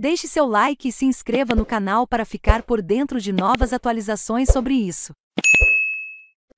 Deixe seu like e se inscreva no canal para ficar por dentro de novas atualizações sobre isso.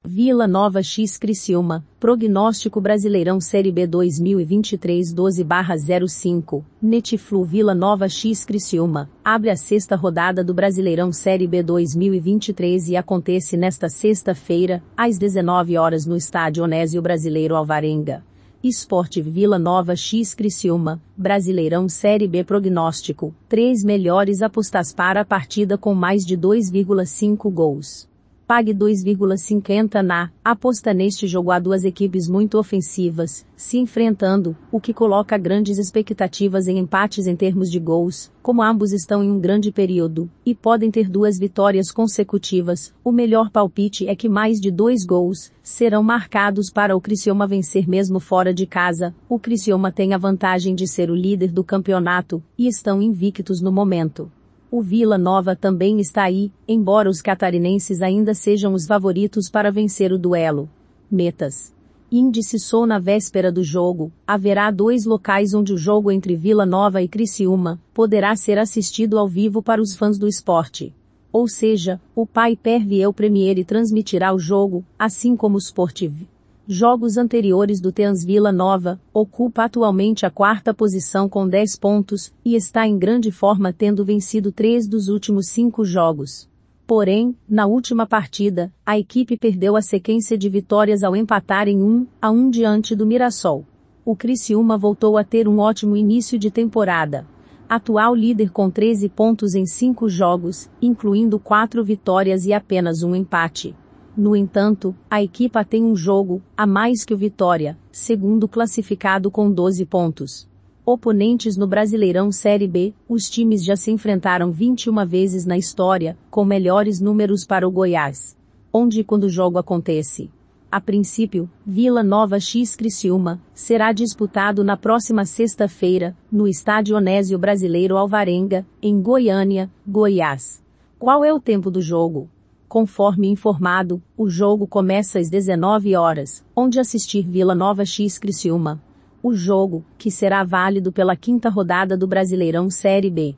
Vila Nova X Criciúma, Prognóstico Brasileirão Série B 2023 12/05. Netflu Vila Nova X Criciúma abre a sexta rodada do Brasileirão Série B 2023 e acontece nesta sexta-feira, às 19 horas no Estádio Onésio Brasileiro Alvarenga. Esporte Vila Nova X Criciúma, Brasileirão Série B Prognóstico, três melhores apostas para a partida com mais de 2,5 gols pague 2,50 na aposta neste jogo há duas equipes muito ofensivas, se enfrentando, o que coloca grandes expectativas em empates em termos de gols, como ambos estão em um grande período, e podem ter duas vitórias consecutivas, o melhor palpite é que mais de dois gols serão marcados para o Criciúma vencer mesmo fora de casa, o Criciúma tem a vantagem de ser o líder do campeonato, e estão invictos no momento. O Vila Nova também está aí, embora os catarinenses ainda sejam os favoritos para vencer o duelo. Metas. Índice Sou na véspera do jogo, haverá dois locais onde o jogo entre Vila Nova e Criciúma poderá ser assistido ao vivo para os fãs do esporte. Ou seja, o Pai Perviel Premier transmitirá o jogo, assim como o Sportive jogos anteriores do Teans Vila Nova, ocupa atualmente a quarta posição com 10 pontos, e está em grande forma tendo vencido três dos últimos cinco jogos. Porém, na última partida, a equipe perdeu a sequência de vitórias ao empatar em 1 a 1 diante do Mirassol. O Criciúma voltou a ter um ótimo início de temporada. Atual líder com 13 pontos em 5 jogos, incluindo 4 vitórias e apenas um empate. No entanto, a equipa tem um jogo a mais que o Vitória, segundo classificado com 12 pontos. Oponentes no Brasileirão Série B, os times já se enfrentaram 21 vezes na história, com melhores números para o Goiás. Onde e quando o jogo acontece? A princípio, Vila Nova X Criciúma será disputado na próxima sexta-feira, no Estádio Onésio Brasileiro Alvarenga, em Goiânia, Goiás. Qual é o tempo do jogo? Conforme informado, o jogo começa às 19 horas, onde assistir Vila Nova X Criciúma. O jogo, que será válido pela quinta rodada do Brasileirão Série B,